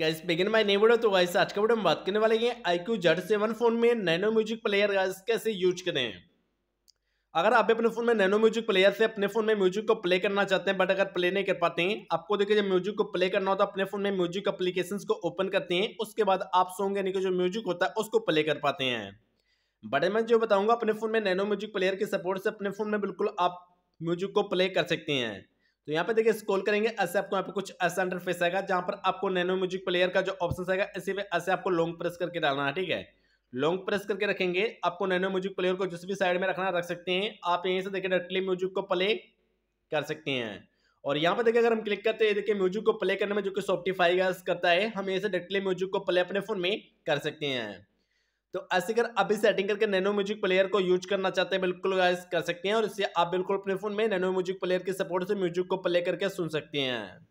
guys begin my new video तो guys आज का वीडियो हम बात करने वाले हैं क्यू जेड सेवन फोन में नैनो म्यूजिक प्लेयर गाइस कैसे यूज करें अगर आप अपने फोन में नैनो म्यूजिक प्लेयर से अपने फोन में म्यूजिक को प्ले करना चाहते हैं बट अगर प्ले नहीं कर पाते हैं आपको देखिए जब म्यूजिक को प्ले करना होता तो है अपने फोन में म्यूजिक अप्लीकेशन को ओपन करते हैं उसके बाद आप सॉन्ग यानी कि जो म्यूजिक होता है उसको प्ले कर पाते हैं बट मैं जो बताऊंगा अपने फोन में नैनो म्यूजिक प्लेयर के सपोर्ट से अपने फोन में बिल्कुल आप म्यूजिक को प्ले कर सकते हैं तो यहाँ पे देखिए स्क्रॉल करेंगे ऐसे आपको यहाँ पे कुछ ऐसा इंटरफेस आएगा जहाँ पर आपको नैनो म्यूजिक प्लेयर का जो ऑप्शन आएगा इसी में ऐसे आपको लॉन्ग प्रेस करके डालना है ठीक है लॉन्ग प्रेस करके रखेंगे आपको नैनो म्यूजिक प्लेयर को जिस भी साइड में रखना रख सकते हैं आप यहीं से देखिए डायरेक्टली म्यूजिक को प्ले कर सकते हैं और यहाँ पर देखिए अगर हम क्लिक करते हैं देखिए म्यूजिक को प्ले करने में जो कि सॉफ्टिफाई करता है हम यहीं से डायरेक्टली म्यूजिक को प्ले अपने फोन में कर सकते हैं तो ऐसे कर अभी सेटिंग करके नैनो म्यूजिक प्लेयर को यूज करना चाहते हैं बिल्कुल गाइस कर सकते हैं और इससे आप बिल्कुल अपने फोन में नैनो म्यूजिक प्लेयर की सपोर्ट से म्यूजिक को प्ले करके सुन सकते हैं